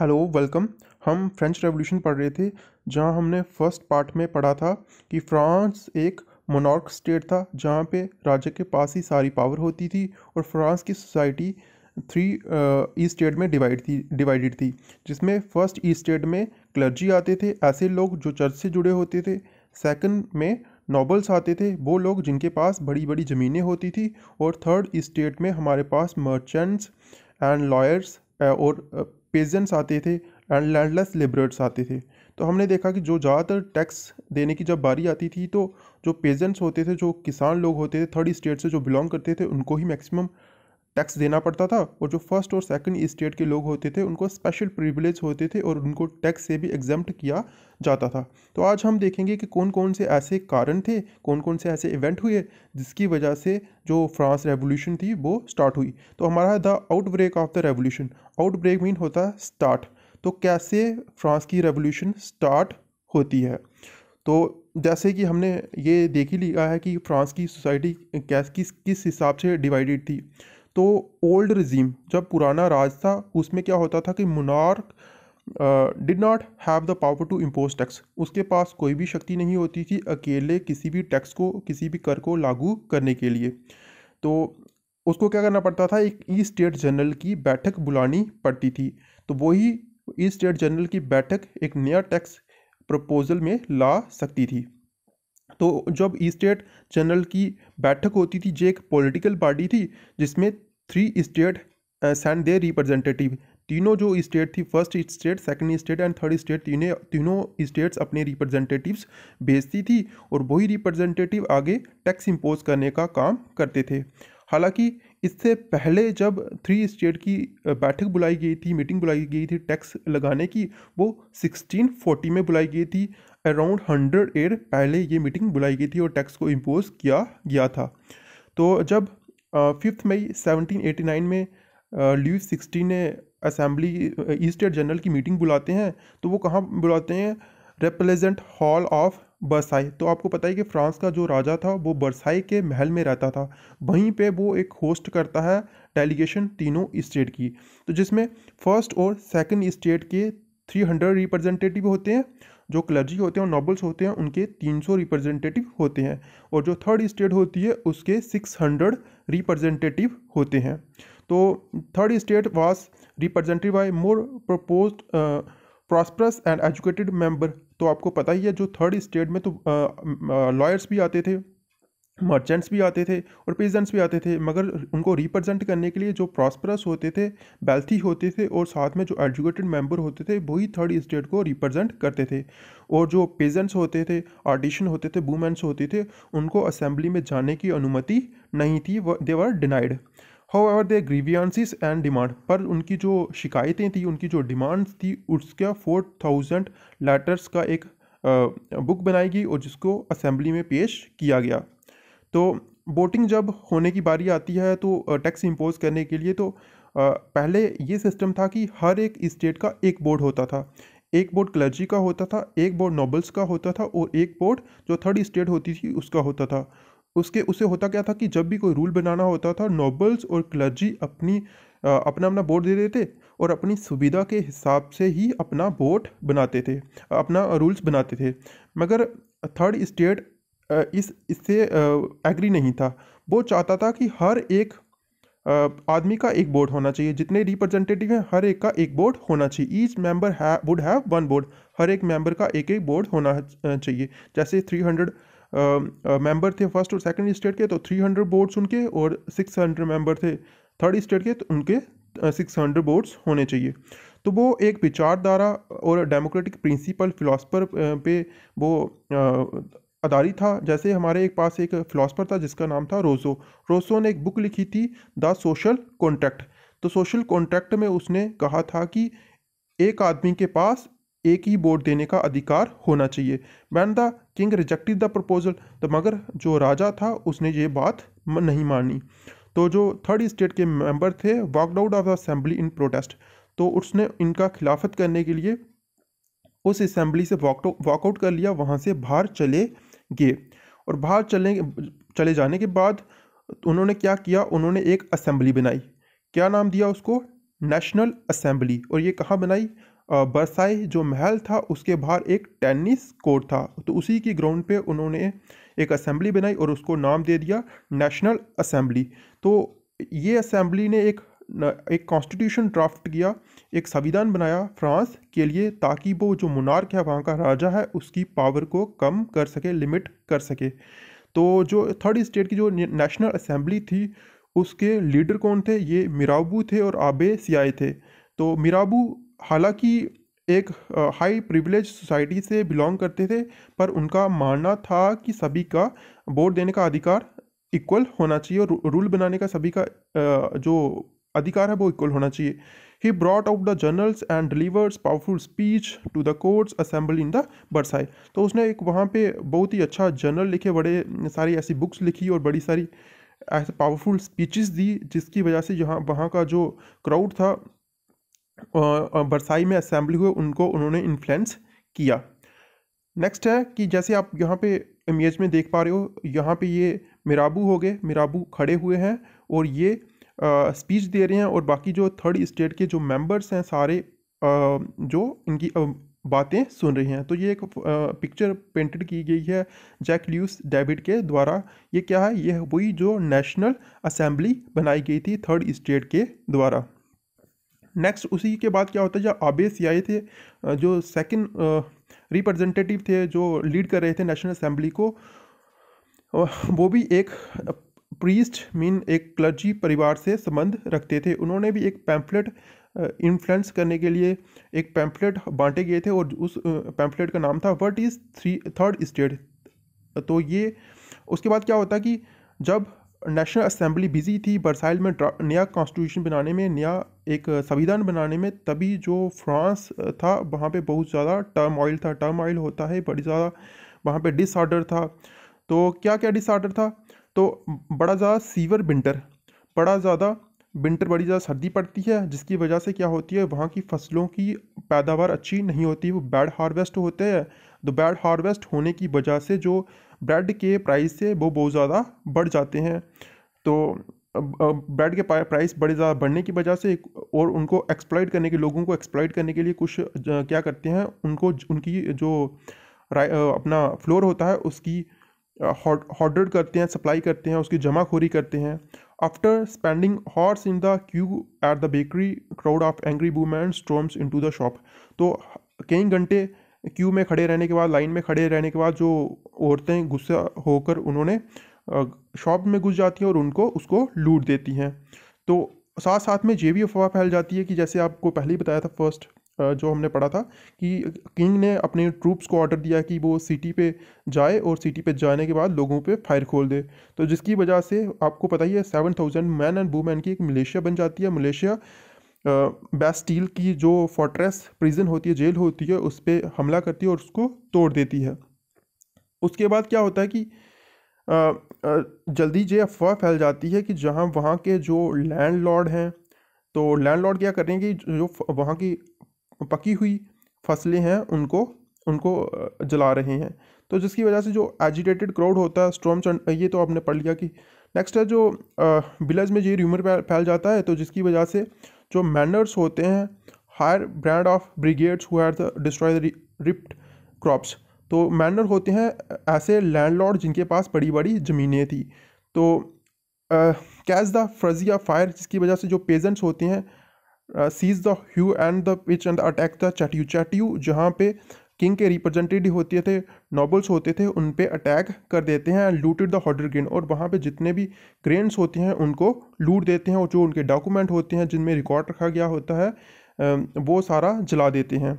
hello welcome हम French revolution पढ़ रहे थे जहां हमने फर्स्ट पार्ट में पढ़ा था कि फ्रांस एक मोनार्क स्टेट था जहां पे राजा के पास ही सारी पावर होती थी और फ्रांस की सोसाइटी थ्री ई स्टेट में डिवाइड थी डिवाइडेड थी जिसमें फर्स्ट ई स्टेट में क्लर्जी आते थे ऐसे लोग जो चर्च से जुड़े होते थे सेकंड में नॉबल्स आते थे वो लोग जिनके पास बड़ी बड़ी ज़मीनें होती थी और थर्ड स्टेट में हमारे पास मर्चेंट्स एंड लॉयर्स और uh, पेजेंट्स आते थे एंड लैंडलेस लेबरर्स आते थे तो हमने देखा कि जो ज़्यादातर टैक्स देने की जब बारी आती थी तो जो पेजेंट्स होते थे जो किसान लोग होते थे थर्ड स्टेट से जो बिलोंग करते थे उनको ही मैक्सिमम टैक्स देना पड़ता था और जो फर्स्ट और सेकंड स्टेट के लोग होते थे उनको स्पेशल प्रिविलेज होते थे और उनको टैक्स से भी एग्जम्प्ट किया जाता था तो आज हम देखेंगे कि कौन कौन से ऐसे कारण थे कौन कौन से ऐसे इवेंट हुए जिसकी वजह से जो फ्रांस रेवोल्यूशन थी वो स्टार्ट हुई तो हमारा है the outbreak of the revolution outbreak mean होता है स्टार्ट तो कैसे फ्रांस की रेवोल्यूशन स्टार्ट होती है तो जैसे कि हमने ये देख ही लिया है कि फ्रांस की सोसाइटी कैस किस किस हिसाब से डिवाइडेड थी तो ओल्ड रिजीम जब पुराना राज था उसमें क्या होता था कि monarch did not have the power to impose tax उसके पास कोई भी शक्ति नहीं होती थी अकेले किसी भी टैक्स को किसी भी कर को लागू करने के लिए तो उसको क्या करना पड़ता था एक ई स्टेट जनरल की बैठक बुलानी पड़ती थी तो वही ई स्टेट जनरल की बैठक एक नया टैक्स प्रपोजल में ला सकती थी तो जब ई स्टेट जनरल की बैठक होती थी जो एक पॉलिटिकल पार्टी थी जिसमें three state send their representative तीनों जो स्टेट थी first state second state and third state तीनों तीनों स्टेट्स अपने रिप्रेजेंटेटिव्स भेजती थी और वही रिप्रेजेंटेटिव आगे टैक्स इम्पोज करने का काम करते थे हालांकि इससे पहले जब थ्री स्टेट की uh, बैठक बुलाई गई थी मीटिंग बुलाई गई थी टैक्स लगाने की वो 1640 में बुलाई गई थी अराउंड हंड्रेड एयर पहले ये मीटिंग बुलाई गई थी और टैक्स को इम्पोज किया गया था तो जब फिफ्थ मई 1789 में ल्यूज सिक्सटी ने असेंबली ईस्टेट जनरल की मीटिंग बुलाते हैं तो वो कहाँ बुलाते हैं रिप्रेजेंट हॉल ऑफ बरसाई तो आपको पता है कि फ्रांस का जो राजा था वो बरसाई के महल में रहता था वहीं पे वो एक होस्ट करता है डेलीगेशन तीनों स्टेट की तो जिसमें फर्स्ट और सेकंड स्टेट के 300 रिप्रेजेंटेटिव होते हैं जो क्लर्जी होते हैं और नॉबल्स होते हैं उनके 300 रिप्रेजेंटेटिव होते हैं और जो थर्ड स्टेट होती है उसके 600 रिप्रेजेंटेटिव होते हैं तो third state was represented by more propose prosperous and educated member तो आपको पता ही है जो थर्ड स्टेट में तो लॉयर्स uh, uh, भी आते थे मर्चेंट्स भी आते थे और पेजेंट्स भी आते थे मगर उनको रिप्रेजेंट करने के लिए जो प्रॉस्परस होते थे वेल्थी होते थे और साथ में जो एजुकेटेड मेंबर होते थे वही थर्ड स्टेट को रिप्रेजेंट करते थे और जो पेजेंट्स होते थे आर्टिशन होते थे वूमेंस होते थे उनको असेंबली में जाने की अनुमति नहीं थी they were denied however they grievances and demand पर उनकी जो शिकायतें थी उनकी जो डिमांड्स थी उसका फोर थाउजेंड लेटर्स का एक बुक बनाई गई और जिसको असेंबली में पेश किया गया तो वोटिंग जब होने की बारी आती है तो टैक्स इम्पोज करने के लिए तो पहले ये सिस्टम था कि हर एक स्टेट का एक बोर्ड होता था एक बोर्ड क्लर्जी का होता था एक बोर्ड नोबल्स का होता था और एक बोर्ड जो थर्ड स्टेट होती थी उसका होता था उसके उसे होता क्या था कि जब भी कोई रूल बनाना होता था नोबल्स और क्लर्जी अपनी अपना अपना बोर्ड दे देते और अपनी सुविधा के हिसाब से ही अपना बोर्ड बनाते थे अपना रूल्स बनाते थे मगर थर्ड स्टेट इस इससे एग्री नहीं था वो चाहता था कि हर एक आदमी का एक बोर्ड होना चाहिए जितने रिप्रेजेंटेटिव हैं हर एक का एक बोर्ड होना चाहिए ईच मेंबर है वुड हैव वन बोर्ड हर एक मेंबर का एक एक बोर्ड होना चाहिए जैसे थ्री हंड्रेड मेंबर थे फर्स्ट और सेकंड स्टेट के तो थ्री हंड्रेड बोर्ड्स उनके और सिक्स हंड्रेड मेंबर थे थर्ड स्टेट के तो उनके सिक्स हंड्रेड बोर्ड्स होने चाहिए तो वो एक विचारधारा और डेमोक्रेटिक प्रिंसिपल फिलासफर पे वो अदारी था जैसे हमारे एक पास एक फ़िलासफ़र था जिसका नाम था रोसो रोसो ने एक बुक लिखी थी द सोशल कॉन्ट्रैक्ट तो सोशल कॉन्ट्रैक्ट में उसने कहा था कि एक आदमी के पास एक ही वोट देने का अधिकार होना चाहिए when the king rejected the proposal तो मगर जो राजा था उसने ये बात नहीं मानी तो जो थर्ड स्टेट के मेंबर थे walked out of the assembly in protest तो उसने इनका खिलाफत करने के लिए उस असेंबली से वॉकआउट कर लिया वहाँ से बाहर चले गए और बाहर चले चले जाने के बाद उन्होंने क्या किया उन्होंने एक असेंबली बनाई क्या नाम दिया उसको नेशनल असेंबली और ये कहाँ बनाई बरसाई जो महल था उसके बाहर एक टेनिस कोर्ट था तो उसी के ग्राउंड पे उन्होंने एक असेंबली बनाई और उसको नाम दे दिया नेशनल असेंबली तो ये असेंबली ने एक एक कॉन्स्टिट्यूशन ड्राफ्ट किया एक संविधान बनाया फ्रांस के लिए ताकि वो जो मुनार्क है वहाँ का राजा है उसकी पावर को कम कर सके लिमिट कर सके तो जो थर्ड स्टेट की जो नेशनल असेंबली थी उसके लीडर कौन थे ये मिराबू थे और आबे सियाए थे तो मिराबू हालांकि एक हाई प्रिविलेज सोसाइटी से बिलोंग करते थे पर उनका मानना था कि सभी का वोट देने का अधिकार इक्वल होना चाहिए और रूल बनाने का सभी का जो अधिकार है वो इक्वल होना चाहिए He brought out the journals and delivers powerful speech to the courts assembled in the बरसाई तो उसने एक वहाँ पे बहुत ही अच्छा जर्नल लिखे बड़े सारी ऐसी बुक्स लिखी और बड़ी सारी ऐसे पावरफुल स्पीचेस दी जिसकी वजह से यहाँ वहाँ का जो क्राउड था बरसाई में असेंबली हुए उनको उन्होंने इन्फ्लुएंस किया नेक्स्ट है कि जैसे आप यहाँ पे इमेज में देख पा रहे हो यहाँ पे ये मिराबू हो गए मिराबू खड़े हुए हैं और ये स्पीच दे रहे हैं और बाकी जो थर्ड स्टेट के जो मेंबर्स हैं सारे जो इनकी बातें सुन रहे हैं तो ये एक पिक्चर पेंटेड की गई है जैक ल्यूस डेविड के द्वारा ये क्या है ये वही जो नेशनल असेंबली बनाई गई थी थर्ड स्टेट के द्वारा नेक्स्ट उसी के बाद क्या होता है जब आबे सियाए थे जो सेकंड रिप्रेजेंटेटिव थे जो लीड कर रहे थे नेशनल असेंबली को वो भी एक प्रीस्ट मीन एक क्लर्जी परिवार से संबंध रखते थे उन्होंने भी एक पैम्फलेट इन्फ्लुएंस करने के लिए एक पैम्फलेट बांटे गए थे और उस पैम्फलेट का नाम था what is three third state तो ये उसके बाद क्या होता कि जब नेशनल असेंबली बिजी थी बरसाइल में नया कॉन्स्टिट्यूशन बनाने में नया एक संविधान बनाने में तभी जो फ्रांस था वहाँ पे बहुत ज़्यादा टर्म ऑयल था टर्म ऑयल होता है बड़ी ज़्यादा वहाँ पे डिसऑर्डर था तो क्या क्या डिसऑर्डर था तो बड़ा ज़्यादा सीवर विंटर बड़ा ज़्यादा विंटर बड़ी ज़्यादा सर्दी पड़ती है जिसकी वजह से क्या होती है वहाँ की फसलों की पैदावार अच्छी नहीं होती वो बैड हार्वेस्ट होते हैं तो बैड हार्वेस्ट होने की वजह से जो ब्रेड के प्राइस से वो बहुत ज़्यादा बढ़ जाते हैं तो ब्रेड के प्राइस बड़े ज़्यादा बढ़ने की वजह से और उनको एक्सप्लॉइट करने के लोगों को एक्सप्लॉइट करने के लिए कुछ क्या करते हैं उनको उनकी जो अपना फ्लोर होता है उसकी हॉर्डर करते हैं सप्लाई करते हैं उसकी जमाखोरी करते हैं after spending hours in the queue at the bakery crowd of angry women storms into the shop तो कई घंटे क्यू में खड़े रहने के बाद लाइन में खड़े रहने के बाद जो औरतें गुस्सा होकर उन्होंने शॉप में घुस जाती हैं और उनको उसको लूट देती हैं तो साथ साथ में ये भी अफवाह फैल जाती है कि जैसे आपको पहले ही बताया था फर्स्ट जो हमने पढ़ा था कि किंग ने अपने ट्रूप्स को ऑर्डर दिया कि वो सिटी पे जाए और सिटी पे जाने के बाद लोगों पे फायर खोल दे तो जिसकी वजह से आपको पता ही है seven thousand man and women की एक मलेशिया बन जाती है मलेशिया बेस्टील की जो फोर्ट्रेस प्रिजन होती है जेल होती है उस पर हमला करती है और उसको तोड़ देती है उसके बाद क्या होता है कि जल्दी ये अफवाह फैल जाती है कि जहाँ वहाँ के जो लैंड लॉर्ड हैं तो लैंड लॉर्ड क्या करेंगे जो वहाँ की पकी हुई फसलें हैं उनको उनको जला रहे हैं तो जिसकी वजह से जो एजिटेटेड क्राउड होता है स्ट्रॉम चंड ये तो आपने पढ़ लिया कि नेक्स्ट है जो विलेज में ये र्यूमर फैल जाता है तो जिसकी वजह से जो मैनर्स होते हैं hire brand of brigades who are destroy the ripped crops तो मैनर होते हैं ऐसे लैंडलॉर्ड जिनके पास बड़ी बड़ी ज़मीनें थी तो कैज द फ्रजिया फायर जिसकी वजह से जो पेजेंट्स होते हैं seize the hoe and the pitch and attack the chateau chateau जहाँ पे किंग के रिप्रेजेंटेटिव होते थे नॉबल्स होते थे उन पे अटैक कर देते हैं एंड लूटेड द हॉडर ग्रेन और वहाँ पे जितने भी ग्रेन्स होते हैं उनको लूट देते हैं और जो उनके डॉक्यूमेंट होते हैं जिनमें रिकॉर्ड रखा गया होता है um, वो सारा जला देते हैं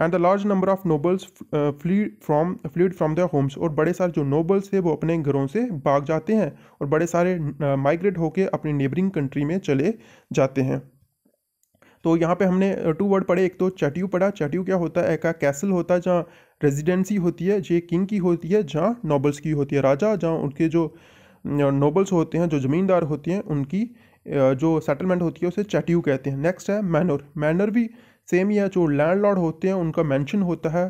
and the large number of nobles fled from fled from the homes और बड़े सारे जो नोबल्स थे वो अपने घरों से भाग जाते हैं और बड़े सारे माइग्रेट uh, होकर अपनी नेबरिंग कंट्री में चले जाते हैं तो यहाँ पे हमने टू वर्ड पढ़े एक तो चट्यू पढ़ा चट्यू क्या होता है एक कैसल होता है जहाँ रेजिडेंसी होती है जे किंग की होती है जहाँ नोबल्स की होती है राजा जहाँ उनके जो नोबल्स होते हैं जो ज़मींदार होते हैं उनकी जो सेटलमेंट होती है उसे चट्यू कहते हैं नेक्स्ट है मैनर मैनर भी सेम ही है जो लैंड लॉर्ड होते हैं उनका मैंशन होता है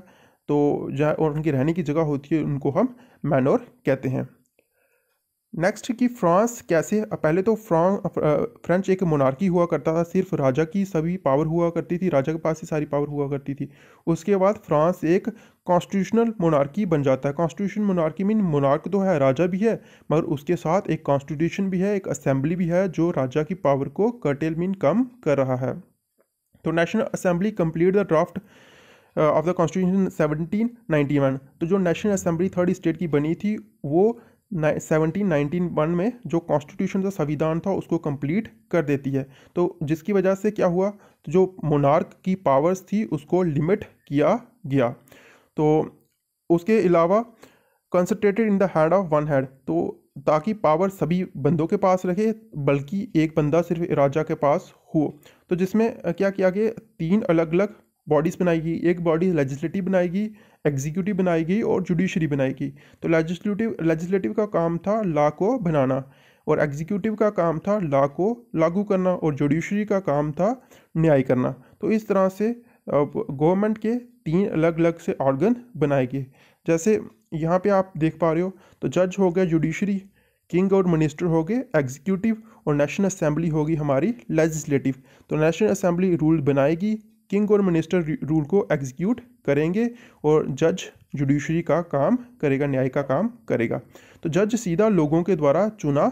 तो जहाँ और उनकी रहने की जगह होती है उनको हम मैनोर कहते हैं नेक्स्ट कि फ्रांस कैसे पहले तो फ्रांस फ्रेंच एक मोनार्की हुआ करता था सिर्फ राजा की सभी पावर हुआ करती थी राजा के पास ही सारी पावर हुआ करती थी उसके बाद फ्रांस एक कॉन्स्टिट्यूशनल मोनार्की बन जाता है कॉन्स्टिट्यूशन मोनार्की मीन मोनार्क तो है राजा भी है मगर उसके साथ एक कॉन्स्टिट्यूशन भी है एक असेंबली भी है जो राजा की पावर को कर्टेल मीन कम कर रहा है तो national assembly complete the draft of the constitution one तो जो नेशनल असेंबली थर्ड स्टेट की बनी थी वो सेवनटीन वन में जो कॉन्स्टिट्यूशन का संविधान था उसको कंप्लीट कर देती है तो जिसकी वजह से क्या हुआ तो जो मोनार्क की पावर्स थी उसको लिमिट किया गया तो उसके अलावा concentrated in the hand of one hand तो ताकि पावर सभी बंदों के पास रहे बल्कि एक बंदा सिर्फ राजा के पास हो तो जिसमें क्या किया गया तीन अलग अलग बॉडीज़ बनाएगी एक बॉडी लेजिस्लेटिव बनाएगी एग्जीक्यूटिव बनाई गई और जुडिशरी बनाई गई तो लेजिस्लेटिव लेजिस्लेटिव का काम था ला को बनाना और एग्जीक्यूटिव का काम था ला को लागू करना और जुडिशरी का काम था न्याय करना तो इस तरह से गवर्नमेंट के तीन अलग अलग से ऑर्गन बनाए गए जैसे यहाँ पे आप देख पा रहे हो तो जज हो गए जुडिशरी किंग और मिनिस्टर हो गए एग्जीक्यूटिव और नेशनल असेंबली होगी हमारी लेजिस्लेटिव तो नेशनल असेंबली रूल बनाएगी किंग और मिनिस्टर रूल को एग्जीक्यूट करेंगे और जज जुडिशरी का काम करेगा न्याय का काम करेगा तो जज सीधा लोगों के द्वारा चुना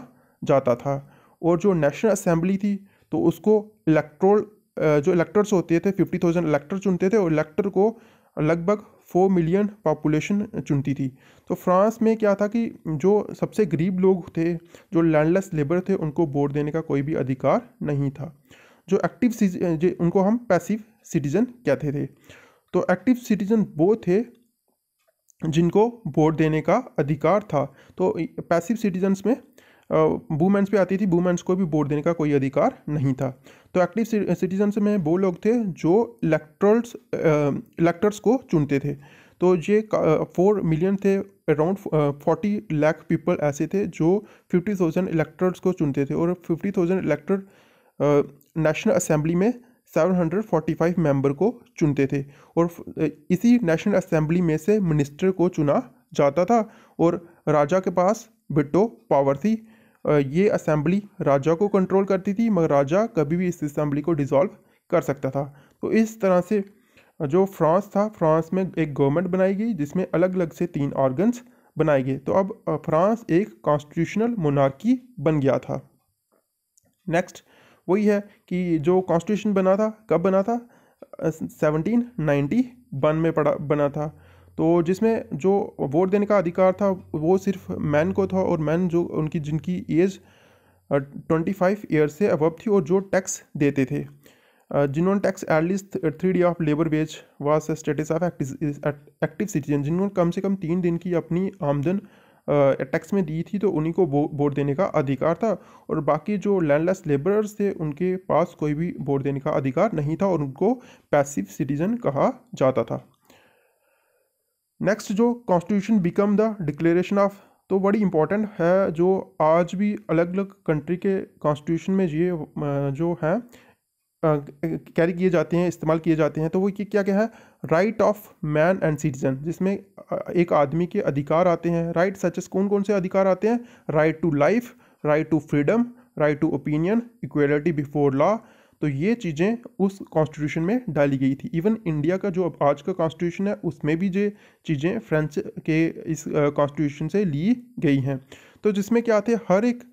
जाता था और जो नेशनल असेंबली थी तो उसको इलेक्ट्रोल जो इलेक्टर्स होते थे फिफ्टी थाउजेंड इलेक्टर चुनते थे और इलेक्टर को लगभग फोर मिलियन पॉपुलेशन चुनती थी तो फ्रांस में क्या था कि जो सबसे गरीब लोग थे जो लैंडलेस लेबर थे उनको वोट देने का कोई भी अधिकार नहीं था जो एक्टिव जो उनको हम पैसिव सिटीजन कहते थे तो एक्टिव सिटीजन वो थे जिनको वोट देने का अधिकार था तो पैसिव सिटीजन्स में वूमेंस पे आती थी वूमेंस को भी वोट देने का कोई अधिकार नहीं था तो एक्टिव सिटीजन्स में वो लोग थे जो इलेक्ट्रल्स इलेक्टर्स को चुनते थे तो ये फोर मिलियन थे अराउंड फोर्टी लाख पीपल ऐसे थे जो फिफ्टी थाउजेंड इलेक्टर्स को चुनते थे और fifty thousand elector national assembly में 745 मेंबर को चुनते थे और इसी नेशनल असेंबली में से मिनिस्टर को चुना जाता था और राजा के पास बिट्टो पावर थी ये असेंबली राजा को कंट्रोल करती थी मगर राजा कभी भी इस असेंबली को डिसॉल्व कर सकता था तो इस तरह से जो फ्रांस था फ्रांस में एक गवर्नमेंट बनाई गई जिसमें अलग अलग से तीन ऑर्गन्स बनाए गए तो अब फ्रांस एक कॉन्स्टिट्यूशनल मोनार्की बन गया था नेक्स्ट वही है कि जो कॉन्स्टिट्यूशन बना था कब बना था सेवनटीन नाइन्टी वन में पड़ा बना था तो जिसमें जो वोट देने का अधिकार था वो सिर्फ मैन को था और मैन जो उनकी जिनकी एज ट्वेंटी फाइव ईयर से अबव थी और जो टैक्स देते थे जिन्होंने tax at least three day of labour wage was status of active citizen जिन्होंने कम से कम तीन दिन की अपनी आमदन टैक्स में दी थी तो उन्हीं को वोट देने का अधिकार था और बाकी जो लैंडलेस लेबरर्स थे उनके पास कोई भी वोट देने का अधिकार नहीं था और उनको पैसिव सिटीजन कहा जाता था नेक्स्ट जो constitution become the declaration of तो बड़ी इंपॉर्टेंट है जो आज भी अलग अलग कंट्री के कॉन्स्टिट्यूशन में ये जो है कैरी किए जाते हैं इस्तेमाल किए जाते हैं तो वो क्या क्या है right of man and citizen जिसमें एक आदमी के अधिकार आते हैं राइट सचेस कौन कौन से अधिकार आते हैं right to life right to freedom right to opinion equality before law तो ये चीज़ें उस कॉन्स्टिट्यूशन में डाली गई थी इवन इंडिया का जो अब आज का कॉन्स्टिट्यूशन है उसमें भी ये चीज़ें फ्रेंच के इस कॉन्स्टिट्यूशन से ली गई हैं तो जिसमें क्या थे हर एक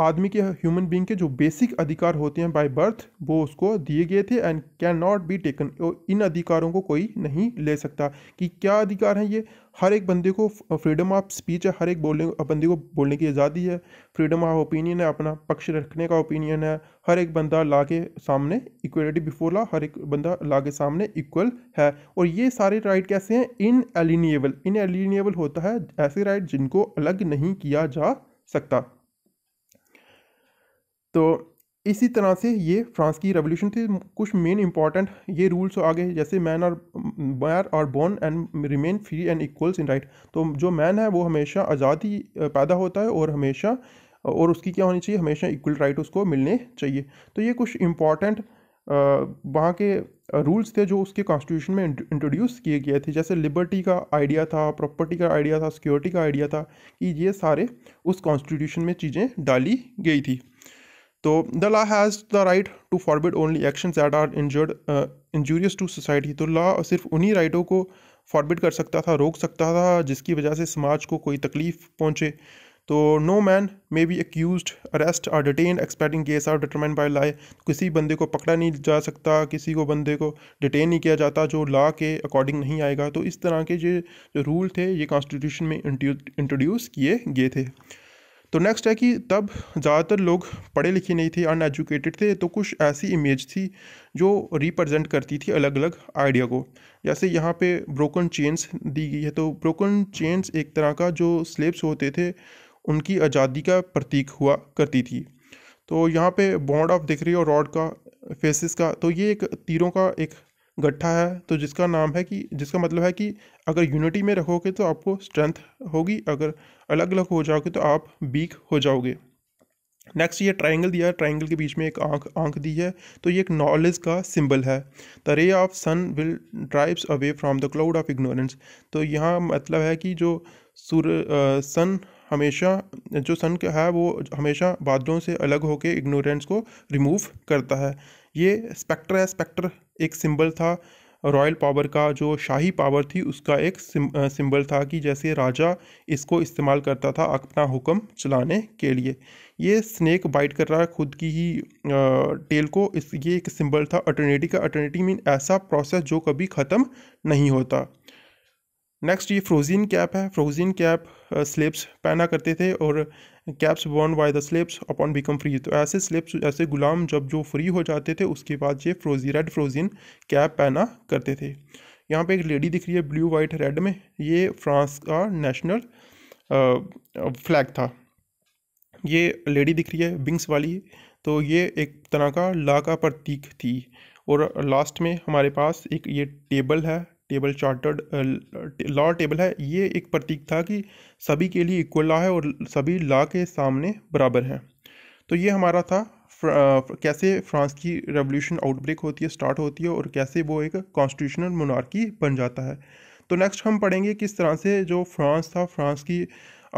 आदमी के ह्यूमन बींग के जो बेसिक अधिकार होते हैं बाय बर्थ वो उसको दिए गए थे and can not be taken इन अधिकारों को कोई नहीं ले सकता कि क्या अधिकार हैं ये हर एक बंदे को फ्रीडम ऑफ स्पीच है हर एक बोलने बंदे को बोलने की आज़ादी है फ्रीडम ऑफ ओपिनियन है अपना पक्ष रखने का ओपिनियन है हर एक बंदा ला के सामने इक्वलिटी बिफोर ला हर एक बंदा ला के सामने इक्वल है और ये सारे राइट कैसे हैं इन एलिनीबल इन एलिनीबल होता है ऐसे राइट जिनको अलग नहीं किया जा सकता तो इसी तरह से ये फ्रांस की रेवोल्यूशन थी कुछ मेन इंपॉर्टेंट ये रूल्स आ गए जैसे मैन और मैर are born and remain free and equals in right तो जो मैन है वो हमेशा आज़ादी पैदा होता है और हमेशा और उसकी क्या होनी चाहिए हमेशा इक्वल राइट उसको मिलने चाहिए तो ये कुछ इम्पॉर्टेंट वहाँ के रूल्स थे जो उसके कॉन्स्टिट्यूशन में इंट्रोड्यूस किए गए थे जैसे लिबर्टी का आइडिया था प्रॉपर्टी का आइडिया था सिक्योरिटी का आइडिया था कि ये सारे उस कॉन्स्टिट्यूशन में चीज़ें डाली गई थी तो the law has the right to forbid only action that are injured injurious to society तो लॉ सिर्फ उन्हीं राइटों को फॉरबिड कर सकता था रोक सकता था जिसकी वजह से समाज को कोई तकलीफ पहुँचे तो no man may be accuse arrest or detain excepting case or determine by law किसी बंदे को पकड़ा नहीं जा सकता किसी को बंदे को डिटेन नहीं किया जाता जो लॉ के अकॉर्डिंग नहीं आएगा तो इस तरह के जो रूल थे ये कॉन्स्टिट्यूशन में इंट्रोड्यूस किए गए थे तो नेक्स्ट है कि तब ज़्यादातर लोग पढ़े लिखे नहीं थे अनएजुकेटेड थे तो कुछ ऐसी इमेज थी जो रिप्रेजेंट करती थी अलग अलग आइडिया को जैसे यहाँ पे ब्रोकन चेन्स दी गई है तो ब्रोकन चेन्स एक तरह का जो स्लेब्स होते थे उनकी आज़ादी का प्रतीक हुआ करती थी तो यहाँ पे बॉन्ड ऑफ दिख रही है और रॉड का फेसिस का तो ये एक तीरों का एक गट्ठा है तो जिसका नाम है कि जिसका मतलब है कि अगर यूनिटी में रखोगे तो आपको स्ट्रेंथ होगी अगर अलग अलग हो जाओगे तो आप वीक हो जाओगे नेक्स्ट ये ट्रायंगल दिया है ट्रायंगल के बीच में एक आंख आंख दी है तो ये एक नॉलेज का सिंबल है the ray of sun will drives away from the cloud of ignorance तो यहाँ मतलब है कि जो सूर्य सन हमेशा जो सन है वो हमेशा बादलों से अलग होकर इग्नोरेंस को रिमूव करता है ये स्पेक्टर है स्पेक्टर एक सिंबल था रॉयल पावर का जो शाही पावर थी उसका एक सिंबल था कि जैसे राजा इसको इस्तेमाल करता था अपना हुक्म चलाने के लिए ये स्नैक बाइट कर रहा है खुद की ही टेल को इस ये एक सिंबल था अटर्निटी का अटर्निटी मीन ऐसा प्रोसेस जो कभी ख़त्म नहीं होता नेक्स्ट ये फ्रोजिन कैप है फ्रोजिन कैप स्लेब्स पहना करते थे और caps bond by the slaves upon become free तो ऐसे स्लेब्स ऐसे गुलाम जब जो फ्री हो जाते थे उसके बाद ये फ्रोजी रेड फ्रोजिन कैप पहना करते थे यहाँ पे एक लेडी दिख रही है ब्लू वाइट रेड में ये फ्रांस का नेशनल फ्लैग था ये लेडी दिख रही है विंग्स वाली तो ये एक तरह का ला का प्रतीक थी और लास्ट में हमारे पास एक ये टेबल है टेबल चार्टर्ड लॉ टेबल है ये एक प्रतीक था कि सभी के लिए इक्वल लॉ है और सभी लॉ के सामने बराबर हैं तो ये हमारा था फ्र, कैसे फ्रांस की रेवोल्यूशन आउटब्रेक होती है स्टार्ट होती है और कैसे वो एक कॉन्स्टिट्यूशनल मोनार्की बन जाता है तो नेक्स्ट हम पढ़ेंगे किस तरह से जो फ्रांस था फ्रांस की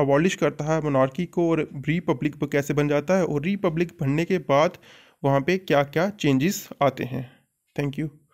अबॉलिश करता है मोनार्की को और रिपब्लिक कैसे बन जाता है और रिपब्लिक बनने के बाद वहाँ पे क्या क्या चेंजेस आते हैं थैंक यू